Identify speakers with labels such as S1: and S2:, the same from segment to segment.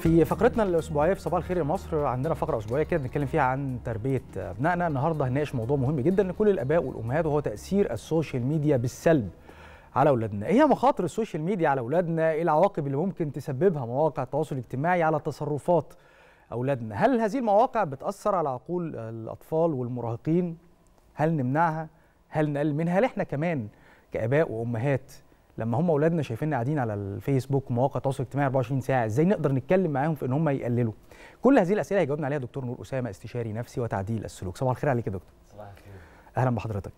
S1: في فقرتنا الاسبوعيه في صباح الخير يا مصر عندنا فقره اسبوعيه كده بنتكلم فيها عن تربيه ابنائنا النهارده هنناقش موضوع مهم جدا لكل الاباء والامهات وهو تاثير السوشيال ميديا بالسلب على اولادنا ايه هي مخاطر السوشيال ميديا على اولادنا ايه العواقب اللي ممكن تسببها مواقع التواصل الاجتماعي على تصرفات اولادنا هل هذه المواقع بتاثر على عقول الاطفال والمراهقين هل نمنعها هل نقلل منها هل احنا كمان كاباء وامهات لما هم اولادنا شايفيننا قاعدين على الفيسبوك ومواقع التواصل الاجتماعي 24 ساعه ازاي نقدر نتكلم معاهم في ان هم يقللوا كل هذه الاسئله هيجاوبنا عليها دكتور نور اسامه استشاري نفسي وتعديل السلوك صباح الخير عليك يا دكتور صباح الخير اهلا بحضرتك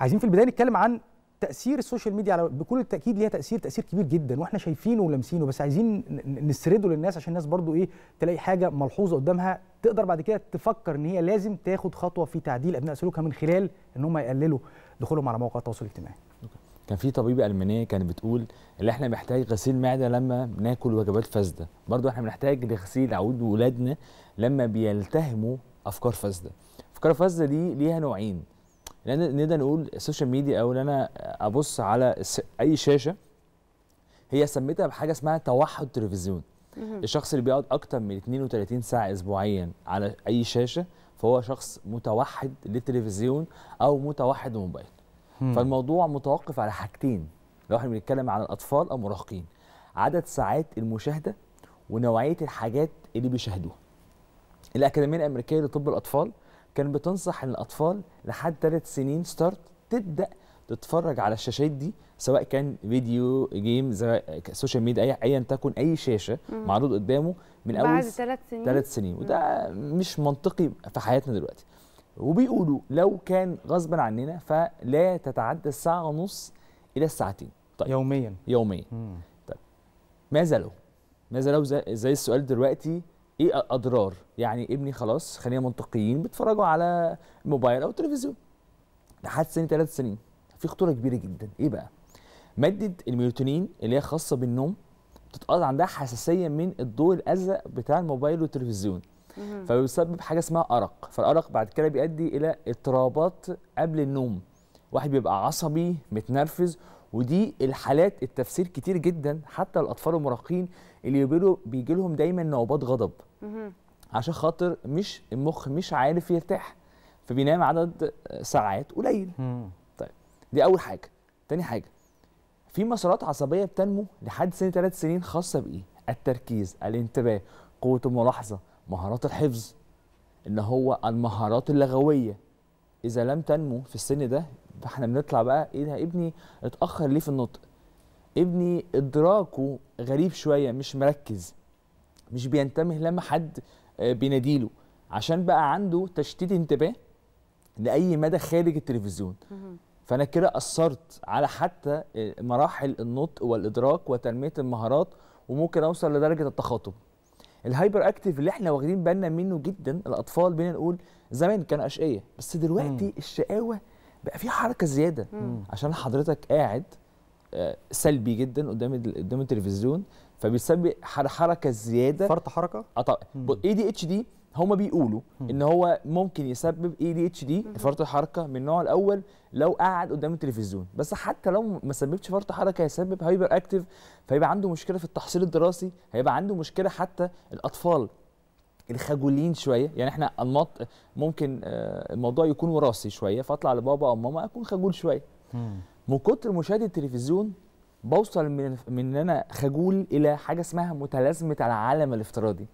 S1: عايزين في البدايه نتكلم عن تاثير السوشيال ميديا على بكل التاكيد ليها تاثير تاثير كبير جدا واحنا شايفينه ولامسينه بس عايزين نسرده للناس عشان الناس برضو ايه تلاقي حاجه ملحوظه قدامها تقدر بعد كده تفكر ان هي لازم تاخد خطوه في تعديل ابناء سلوكها من خلال ان هم يقللوا دخولهم على مواقع التواصل الاجتماعي
S2: كان في طبيبه المانيه كانت بتقول اللي احنا بنحتاج غسيل معده لما بناكل وجبات فاسده برضو احنا بنحتاج لغسيل عود ولادنا لما بيلتهموا افكار فاسده افكار فاسده دي ليها نوعين نقدر نقول السوشيال ميديا او ان انا ابص على اي شاشه هي سميتها بحاجه اسمها توحد تلفزيون الشخص اللي بيقعد اكتر من 32 ساعه اسبوعيا على اي شاشه فهو شخص متوحد للتلفزيون او متوحد للموبايل فالموضوع متوقف على حاجتين لو احنا بنتكلم على الاطفال او المراهقين عدد ساعات المشاهده ونوعيه الحاجات اللي بيشاهدوها الاكاديميه الامريكيه لطب الاطفال كان بتنصح ان الاطفال لحد ثلاث سنين ستارت تبدا تتفرج على الشاشات دي سواء كان فيديو جيم سواء سوشيال ميديا ايا تكن اي شاشه مم. معروض قدامه من اول ثلاث سنين ثلاث سنين وده مش منطقي في حياتنا دلوقتي وبيقولوا لو كان غصبا عننا فلا تتعدى الساعه ونص الى الساعتين طيب يوميا يوميا مم. طيب ماذا لو ماذا لو زي, زي السؤال دلوقتي ايه اضرار يعني ابني خلاص خلينا منطقيين بيتفرجوا على الموبايل او التلفزيون لحد سن ثلاث سنين في خطوره كبيره جدا ايه بقى ماده الميلاتونين اللي هي خاصه بالنوم بتتقاضى عندها حساسيه من الضوء الازرق بتاع الموبايل والتلفزيون فبيسبب حاجه اسمها ارق فالارق بعد كده بيؤدي الى اضطرابات قبل النوم واحد بيبقى عصبي متنرفز ودي الحالات التفسير كتير جدا حتى الاطفال المراهقين اللي بيجي لهم دايما نوبات غضب عشان خاطر مش المخ مش عارف يرتاح فبينام عدد ساعات قليل طيب دي اول حاجه تاني حاجه في مسارات عصبيه بتنمو لحد سن 3 سنين خاصه بايه التركيز الانتباه قوه الملاحظه مهارات الحفظ ان هو المهارات اللغويه اذا لم تنمو في السن ده فاحنا بنطلع بقى ايه ده ابني اتاخر ليه في النطق ابني ادراكه غريب شويه مش مركز مش بينتبه لما حد آه، بيناديله عشان بقى عنده تشتيت انتباه لاي مدى خارج التلفزيون فانا كده اثرت على حتى آه، مراحل النطق والادراك وتنميه المهارات وممكن اوصل لدرجه التخاطب الهايبر اكتيف اللي احنا واخدين بالنا منه جدا الاطفال بينا نقول زمان كانوا اشقيه بس دلوقتي مم. الشقاوه بقى فيها حركه زياده مم. عشان حضرتك قاعد آه، سلبي جدا قدام قدام التلفزيون فبيسبب حركه زياده فرط حركه اه طبعا اي دي اتش دي هما بيقولوا ان هو ممكن يسبب اي دي اتش دي فرط الحركه من النوع الاول لو قعد قدام التلفزيون بس حتى لو ما سببش فرط حركه هيسبب هايبر اكتف فيبقى عنده مشكله في التحصيل الدراسي هيبقى عنده مشكله حتى الاطفال الخجولين شويه يعني احنا انماط ممكن آه، الموضوع يكون وراثي شويه فاطلع لبابا او ماما اكون خجول شويه من كتر مشاهده التلفزيون بوصل من من ان انا خجول الى حاجه اسمها متلازمه العالم الافتراضي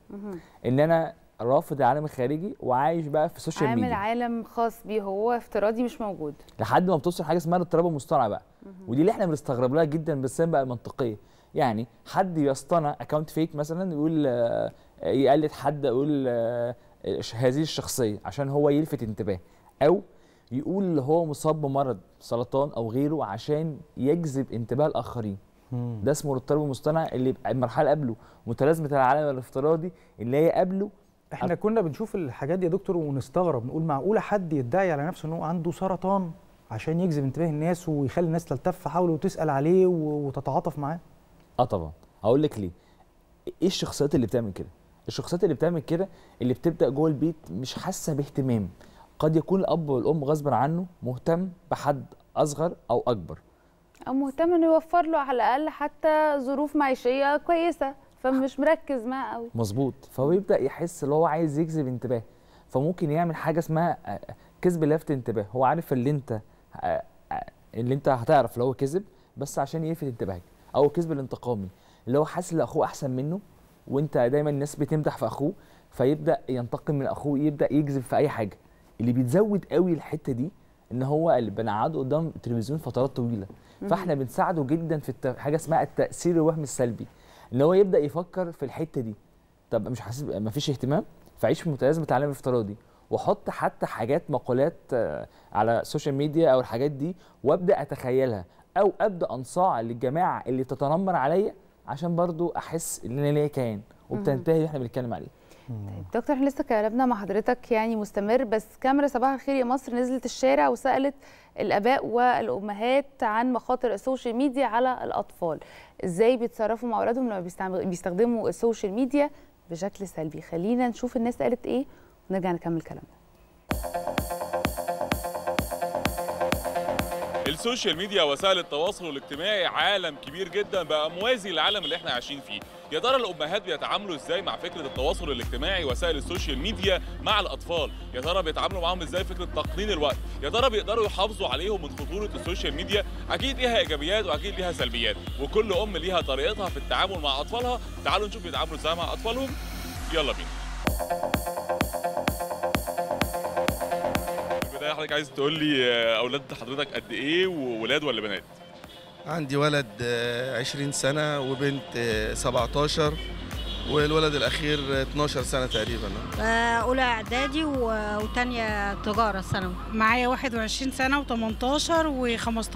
S2: ان انا رافض العالم الخارجي وعايش بقى في السوشيال ميديا عامل
S3: عالم خاص بيه هو افتراضي مش موجود
S2: لحد ما بتوصل حاجه اسمها الاضطراب المصطنع بقى ودي اللي احنا بنستغرب لها جدا بس بقى منطقيه يعني حد يصطنع اكونت فيك مثلا يقول آه، يقلد حد يقول آه، هذه الشخصيه عشان هو يلفت انتباه او يقول اللي هو مصاب بمرض سرطان او غيره عشان يجذب انتباه الاخرين ده اسمه الاضطراب المصطنع اللي يبقى المرحله قبله متلازمه العالم الافتراضي اللي هي قبله احنا كنا بنشوف
S1: الحاجات دي يا دكتور ونستغرب نقول معقوله حد يدعي على نفسه ان هو عنده سرطان عشان يجذب انتباه الناس ويخلي الناس تلتف حوله وتسال عليه وتتعاطف معاه
S2: اه طبعا هقول لك ليه ايه الشخصيات اللي بتعمل كده الشخصيات اللي بتعمل كده اللي بتبدا جوه البيت مش حاسه باهتمام قد يكون الاب والام غصبا عنه مهتم بحد اصغر او اكبر
S3: او مهتم انه يوفر له على الاقل حتى ظروف معيشيه كويسه فمش مركز معاه قوي
S2: مظبوط فهو يبدا يحس اللي هو عايز يجذب انتباه فممكن يعمل حاجه اسمها آه، آه، كذب لفت انتباه هو عارف اللي انت آه، اللي انت هتعرف لو هو كذب بس عشان يلفت انتباهك او الكذب الانتقامي اللي هو حاسس ان اخوه احسن منه وانت دايما الناس بتمدح في اخوه فيبدا ينتقم من اخوه يبدا يجذب في اي حاجه اللي بيتزود قوي الحته دي ان هو اللي بنقعده قدام التلفزيون فترات طويله فاحنا بنساعده جدا في حاجه اسمها التاثير الوهمي السلبي ان هو يبدا يفكر في الحته دي طب مش حاسس مفيش اهتمام فعيش في متلازمه العالم الافتراضي واحط حتى حاجات مقالات آه، على السوشيال ميديا او الحاجات دي وابدا اتخيلها او ابدا انصاع للجماعه اللي تتنمر عليا عشان برضو احس ان انا ليا كيان وبتنتهي احنا بنتكلم عليه
S3: طيب دكتور احنا لسه كلامنا مع حضرتك يعني مستمر بس كاميرا صباح الخير يا مصر نزلت الشارع وسالت الاباء والامهات عن مخاطر السوشيال ميديا على الاطفال ازاي بيتصرفوا مع اولادهم لما بيستخدموا السوشيال ميديا بشكل سلبي خلينا نشوف الناس قالت ايه ونرجع نكمل كلامنا
S4: السوشيال ميديا وسائل التواصل الاجتماعي عالم كبير جدا بقى موازي للعالم اللي احنا عايشين فيه يا ترى الامهات بيتعاملوا ازاي مع فكره التواصل الاجتماعي وسائل السوشيال ميديا مع الاطفال يا ترى بيتعاملوا معاهم ازاي فكره تقنين الوقت يا ترى بيقدروا يحافظوا عليهم من خطوره السوشيال ميديا اكيد ليها ايجابيات واكيد ليها سلبيات وكل ام ليها طريقتها في التعامل مع اطفالها تعالوا نشوف بيتعاملوا ازاي مع اطفالهم يلا بينا في البدايه حضرتك عايز تقول لي آه، اولاد حضرتك قد ايه وولاد ولا بنات عندي ولد 20 آه، سنة وبنت 17 آه، والولد الأخير 12 سنة تقريبا آه، أولى
S3: إعدادي وتانية تجارة ثانوي معايا 21 سنة و18 و15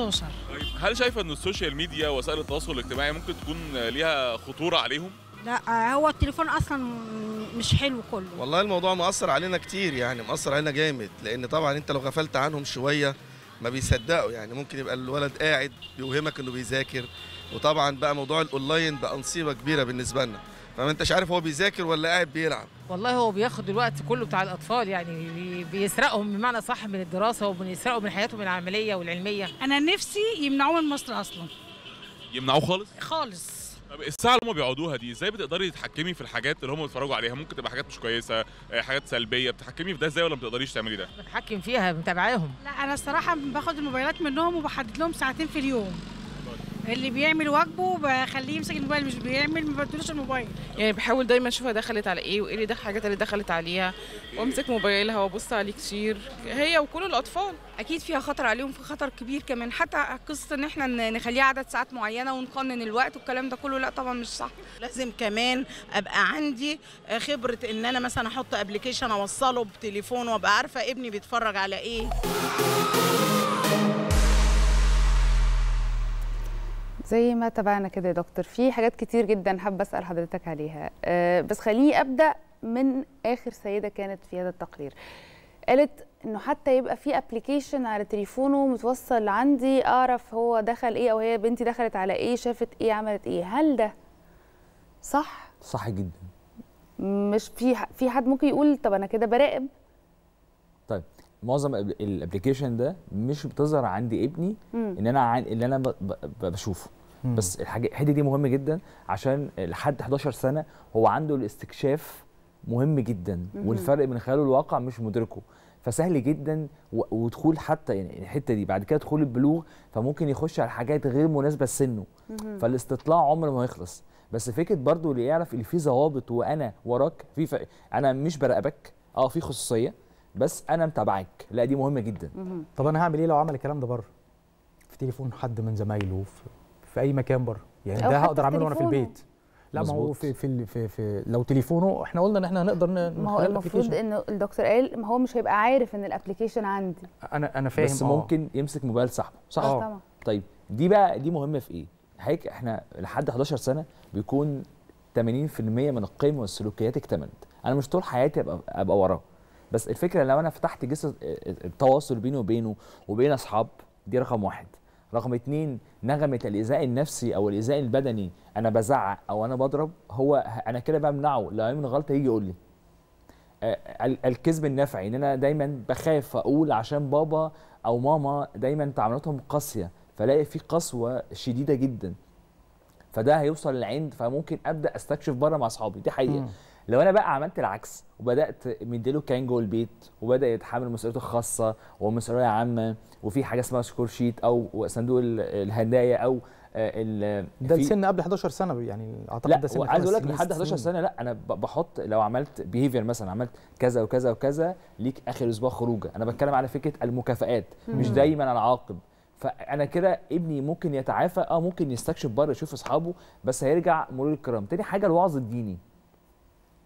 S3: طيب،
S4: هل شايفة أن السوشيال ميديا وسائل التواصل الاجتماعي ممكن تكون ليها خطورة عليهم؟
S3: لا هو التليفون اصلا مش حلو كله
S4: والله الموضوع مأثر علينا كتير يعني مأثر علينا جامد لان طبعا انت لو غفلت عنهم شويه ما بيصدقوا يعني ممكن يبقى الولد قاعد بيوهمك انه بيذاكر وطبعا بقى موضوع الاونلاين بقى نصيبه كبيره بالنسبه لنا فما انتش عارف هو بيذاكر ولا قاعد بيلعب
S3: والله هو بياخد الوقت كله بتاع الاطفال يعني بيسرقهم بمعنى صح من الدراسه وبيسرقهم من حياتهم العمليه والعلميه انا نفسي يمنعوه من مصر اصلا
S4: يمنعوه خالص خالص طب الساعه اللي هما بيقعدوها دي ازاي بتقدري تتحكمي في الحاجات اللي هما بيتفرجوا عليها ممكن تبقى حاجات مش كويسه آه، حاجات سلبيه بتتحكمي في ده ازاي ولا ما بتقدريش تعملي ده
S3: بتحكم فيها متابعاهم لا انا الصراحه باخد الموبايلات منهم وبحدد لهم ساعتين في اليوم اللي بيعمل واجبه بخليه يمسك الموبايل مش بيعمل ما بدلوش الموبايل يعني بحاول دايما اشوفها دخلت على ايه وايه اللي الحاجات اللي دخلت عليها وامسك موبايلها وابص عليه كتير هي وكل الاطفال اكيد فيها خطر عليهم في خطر كبير كمان حتى قصه ان احنا نخليها عدد ساعات معينه ونقنن الوقت والكلام ده كله لا طبعا مش صح لازم كمان ابقى عندي خبره ان انا مثلا احط ابلكيشن اوصله بتليفون وابقى عارفه ابني بيتفرج على ايه زي ما تابعنا كده يا دكتور في حاجات كتير جدا حابه اسال حضرتك عليها أه بس خليني ابدا من اخر سيده كانت في هذا التقرير قالت انه حتى يبقى في ابلكيشن على تليفونه متوصل عندي اعرف هو دخل ايه او هي بنتي دخلت على ايه شافت ايه عملت ايه هل ده صح صح جدا مش في في حد ممكن يقول طب انا كده براقب
S2: طيب معظم الابلكيشن ده مش بتظهر عندي ابني ان انا ان اللي انا بشوفه بس الحاجه الحته دي مهمه جدا عشان لحد 11 سنه هو عنده الاستكشاف مهم جدا والفرق من خياله الواقع مش مدركه فسهل جدا ودخول حتى يعني الحته دي بعد كده دخول البلوغ فممكن يخش على حاجات غير مناسبه لسنه فالاستطلاع عمره ما يخلص بس فكره برضو اللي يعرف اللي في ضوابط وانا وراك في ف... انا مش براقبك اه في خصوصيه بس انا متابعك لا دي مهمه جدا طب انا هعمل ايه لو عمل الكلام ده بره
S1: في تليفون حد من زمايله في في اي مكان بره يعني ده هقدر اعمله وانا في البيت لا ما هو في في, في في لو تليفونه احنا قلنا ان احنا هنقدر ما هو المفروض
S3: ان الدكتور قال ما هو مش هيبقى عارف ان الابلكيشن عندي
S2: انا انا فاهم بس أوه. ممكن يمسك موبايل صاحبه صح آه، آه. طبعا طيب دي بقى دي مهمه في ايه حضرتك احنا لحد 11 سنه بيكون 80% من القيم والسلوكيات اكتملت انا مش طول حياتي ابقى ابقى وراه بس الفكره لو انا فتحت جسر التواصل آه، بيني وبينه وبين اصحاب دي رقم واحد رقم اتنين نغمه الايذاء النفسي او الايذاء البدني انا بزعق او انا بضرب هو انا كده بمنعه لو من غلطه يجي يقول لي آه، الكذب النفعي ان انا دايما بخاف اقول عشان بابا او ماما دايما تعاملاتهم قاسيه فلاقي في قسوه شديده جدا فده هيوصل للعند فممكن ابدا استكشف بره مع اصحابي دي حقيقه لو انا بقى عملت العكس وبدات مديله كان جوه البيت وبدا يتحمل مسؤوليته الخاصه ومسؤوليه عامه وفي حاجه اسمها سكور شيت او صندوق الهدايا او آه، ده السن
S1: قبل 11 سنه يعني اعتقد ده سن عايز اقول لك لحد 11 سنه
S2: لا انا بحط لو عملت بيهيفير مثلا عملت كذا وكذا وكذا ليك اخر اسبوع خروجه انا بتكلم على فكره المكافئات مش دايما انا عاقب فانا كده ابني ممكن يتعافى اه ممكن يستكشف بره يشوف اصحابه بس هيرجع مرور الكرام تاني حاجه الوعظ الديني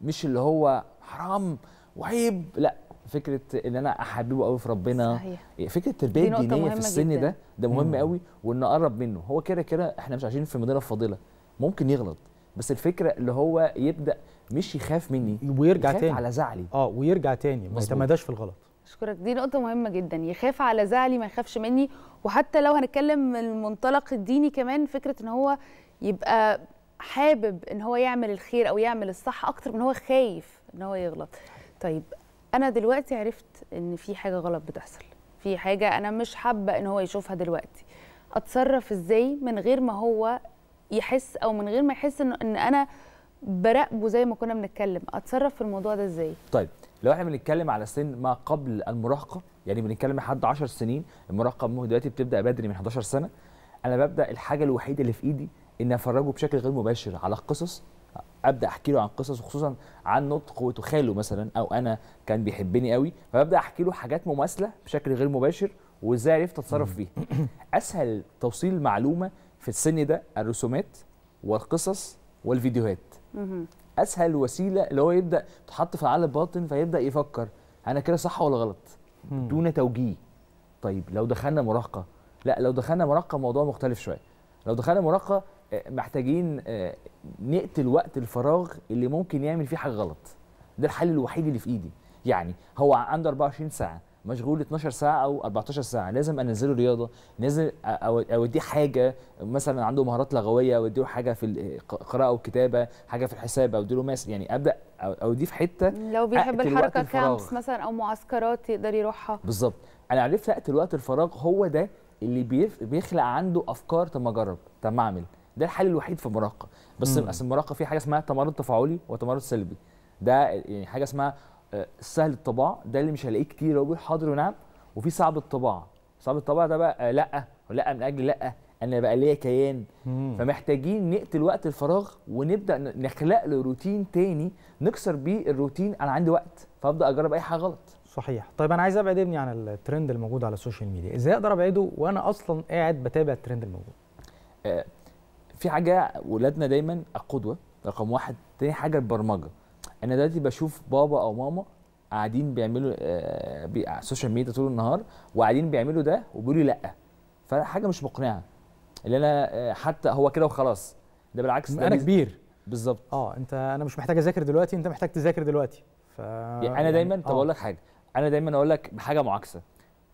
S2: مش اللي هو حرام وعيب لا فكره ان انا احببه قوي في ربنا صحيح. إيه، فكره التربيه الدينيه في السن ده ده مهم قوي وان اقرب منه هو كده كده احنا مش عايشين في مدينه فاضله ممكن يغلط بس الفكره اللي هو يبدا مش يخاف مني ويرجع يخاف تاني على زعلي اه ويرجع تاني ما يتماداش في الغلط
S3: اشكرك دي نقطه مهمه جدا يخاف على زعلي ما يخافش مني وحتى لو هنتكلم من المنطلق الديني كمان فكره ان هو يبقى حابب ان هو يعمل الخير او يعمل الصح اكتر من هو خايف ان هو يغلط طيب انا دلوقتي عرفت ان في حاجه غلط بتحصل في حاجه انا مش حابه ان هو يشوفها دلوقتي اتصرف ازاي من غير ما هو يحس او من غير ما يحس ان, إن انا براقبه زي ما كنا بنتكلم اتصرف في الموضوع ده ازاي
S2: طيب لو احنا بنتكلم على سن ما قبل المراهقه يعني بنتكلم لحد 10 سنين المراهقه دلوقتي بتبدا بدري من 11 سنه انا ببدا الحاجه الوحيده اللي في ايدي اني افرجه بشكل غير مباشر على القصص ابدا احكي له عن قصص وخصوصا عن نطق وتخاله مثلا او انا كان بيحبني قوي فببدا احكي له حاجات مماثله بشكل غير مباشر وازاي عرفت اتصرف فيها اسهل توصيل معلومه في السن ده الرسومات والقصص والفيديوهات اسهل وسيله اللي هو يبدا تحط في العقل الباطن فيبدا يفكر انا كده صح ولا غلط دون توجيه طيب لو دخلنا مراهقه لا لو دخلنا مراهقه الموضوع مختلف شويه لو دخلنا مراهقه محتاجين آه، نقتل وقت الفراغ اللي ممكن يعمل فيه حاجه غلط ده الحل الوحيد اللي في ايدي يعني هو عنده 24 ساعه مشغول 12 ساعه او 14 ساعه لازم انزله رياضه لازم اوديه حاجه مثلا عنده مهارات لغويه اوديه حاجه في القراءه او الكتابه حاجه في الحساب اوديه له ماس يعني ابدا اوديه في حته لو بيحب الحركه كامبس
S3: مثلا او معسكرات يقدر يروحها
S2: بالظبط انا عرفت اقتل وقت الفراغ هو ده اللي بيخلق عنده افكار طب ما اجرب طب ما اعمل ده الحل الوحيد في المراهقه بس اصل المراهقه في حاجه اسمها تمرد تفاعلي وتمرد سلبي ده يعني حاجه اسمها آه، سهل الطباع ده اللي مش هلاقيه كتير هو بيقول حاضر ونعم وفي صعب الطباع صعب الطباع ده بقى آه، لا لا من اجل لا انا بقى ليا كيان مم. فمحتاجين نقتل وقت الفراغ ونبدا نخلق له روتين تاني نكسر بيه الروتين انا عندي وقت فابدا اجرب اي
S1: حاجه غلط صحيح طيب انا عايز ابعد ابني عن الترند الموجود على السوشيال ميديا ازاي اقدر ابعده وانا اصلا قاعد بتابع الترند الموجود
S2: آه، في حاجه ولادنا دايما القدوه رقم واحد تاني حاجه البرمجه انا دلوقتي بشوف بابا او ماما قاعدين بيعملوا آه سوشيال ميديا طول النهار وقاعدين بيعملوا ده وبيقولوا لا فحاجه مش مقنعه اللي انا آه، حتى هو كده وخلاص ده بالعكس انا كبير بالظبط اه انت انا مش محتاج
S1: اذاكر دلوقتي انت محتاج تذاكر دلوقتي ف يعني انا يعني دايما طب آه. اقول لك
S2: حاجه انا دايما اقول لك بحاجه معاكسه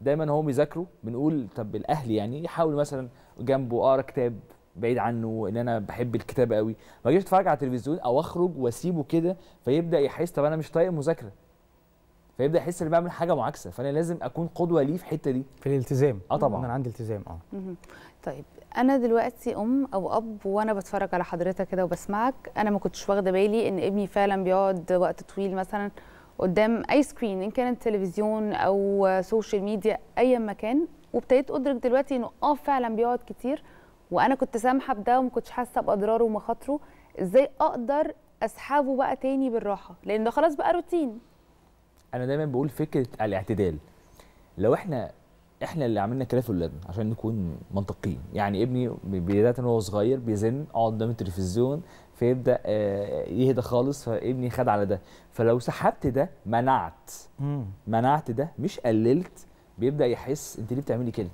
S2: دايما هم بيذاكروا بنقول طب الاهل يعني يحاولوا مثلا جنبه اقرا كتاب بعيد عنه ان انا بحب الكتاب قوي ما اجيش اتفرج على التلفزيون او اخرج واسيبه كده فيبدا يحس طب انا مش طايق مذاكره فيبدا يحس ان بعمل حاجه معاكسه فانا لازم اكون قدوه ليه في الحته دي في الالتزام اه طبعا انا عندي التزام اه
S3: طيب انا دلوقتي ام او اب وانا بتفرج على حضرتك كده وبسمعك انا ما كنتش واخده بالي ان ابني فعلا بيقعد وقت طويل مثلا قدام اي سكرين ان كان تلفزيون او سوشيال ميديا ايا ما كان وابتديت ادرك دلوقتي انه اه فعلا بيقعد كتير وانا كنت سامحه بده وما كنتش حاسه باضراره ومخاطره ازاي اقدر اسحبه بقى تاني بالراحه لان ده خلاص بقى روتين
S2: انا دايما بقول فكره الاعتدال لو احنا احنا اللي عملنا كده في ولادنا عشان نكون منطقيين يعني ابني بدايه وهو صغير بيزن اقعد قدام التلفزيون فيبدا آه، يهدى خالص فابني خد على ده فلو سحبت ده منعت منعت ده مش قللت بيبدا يحس انت ليه بتعملي كده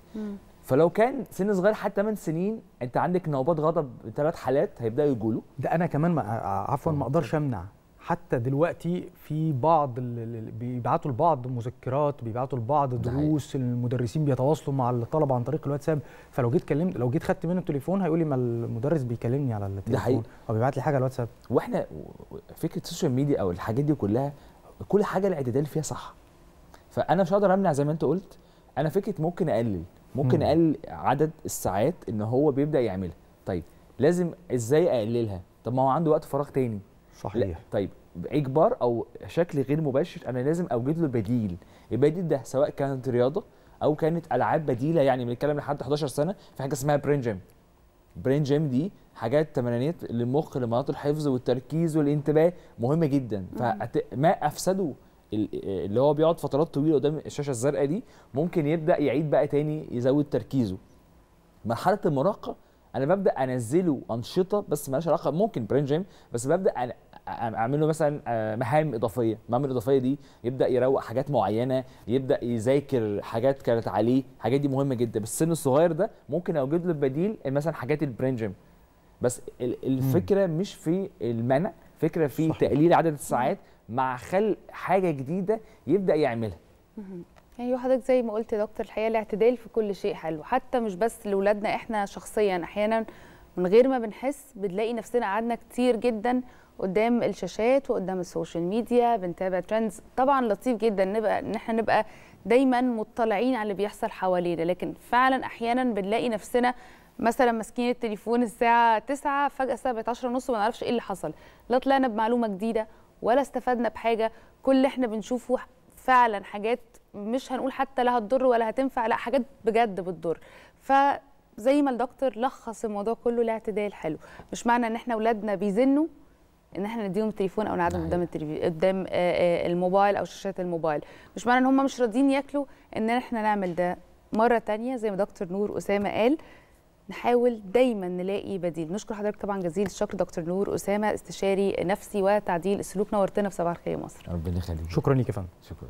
S2: فلو كان سن صغير حتى 8 سنين انت عندك نوبات غضب ثلاث حالات هيبداوا يجوا له ده انا
S1: كمان ما آه، آه، عفوا ما اقدرش امنع حتى دلوقتي في بعض بيبعتوا لبعض مذكرات بيبعتوا لبعض دروس المدرسين بيتواصلوا مع الطلبه عن طريق الواتساب فلو جيت كلمت لو جيت خدت منه التليفون هيقول لي ما المدرس بيكلمني على التليفون ده حقيقي او بيبعت لي حاجه
S2: على الواتساب واحنا فكره السوشيال ميديا او الحاجات دي كلها كل حاجه الاعتدال فيها صح فانا مش هقدر امنع زي ما انت قلت انا فكره ممكن اقلل ممكن اقل عدد الساعات ان هو بيبدا يعملها طيب لازم ازاي اقللها طب ما هو عنده وقت فراغ تاني صحيح لا. طيب اجبار او شكل غير مباشر انا لازم اوجد له بديل البديل ده سواء كانت رياضه او كانت العاب بديله يعني بنتكلم لحد 11 سنه في حاجه اسمها برين جيم برين جيم دي حاجات تمرينات للمخ لمناطق الحفظ والتركيز والانتباه مهمه جدا فما افسده آه، اللي هو بيقعد فترات طويله قدام الشاشه الزرقاء دي ممكن يبدا يعيد بقى تاني يزود تركيزه مرحله المراهقه انا ببدا انزله انشطه بس مالهاش علاقه ممكن برين جيم بس ببدا اعمل له مثلا آه، مهام اضافيه المهام الاضافيه دي يبدا يروق حاجات معينه يبدا يذاكر حاجات كانت عليه الحاجات دي مهمه جدا بس السن الصغير ده ممكن اوجد له بديل مثلا حاجات البرين جيم بس الفكره مش في المنع فكره في صحيح. تقليل عدد الساعات مع خلق حاجه جديده يبدا يعملها
S3: يعني حضرتك زي ما قلت يا دكتور الحقيقه الاعتدال في كل شيء حلو حتى مش بس لاولادنا احنا شخصيا احيانا من غير ما بنحس بنلاقي نفسنا قعدنا كتير جدا قدام الشاشات وقدام السوشيال ميديا بنتابع ترندز طبعا لطيف جدا نبقى ان احنا نبقى دايما مطلعين على اللي بيحصل حوالينا لكن فعلا احيانا بنلاقي نفسنا مثلا ماسكين التليفون الساعه 9 فجاه الساعه بقت 10 ونص ما نعرفش ايه اللي حصل لا طلعنا بمعلومه جديده ولا استفدنا بحاجه كل اللي احنا بنشوفه فعلا حاجات مش هنقول حتى لا هتضر ولا هتنفع لا حاجات بجد بتضر فزي ما الدكتور لخص الموضوع كله الاعتدال حلو مش معنى ان احنا اولادنا بيزنوا ان احنا نديهم تليفون او نقعدهم قدام أيوة. التليفون قدام آه، آه، الموبايل او شاشات الموبايل مش معنى ان هم مش راضيين ياكلوا ان احنا نعمل ده مره تانية زي ما دكتور نور اسامه قال نحاول دايما نلاقي بديل نشكر حضرتك طبعا جزيل الشكر دكتور نور اسامه استشاري نفسي وتعديل السلوك نورتنا في صباح الخير مصر ربنا يخليك شكرا ليك يا فندم شكرا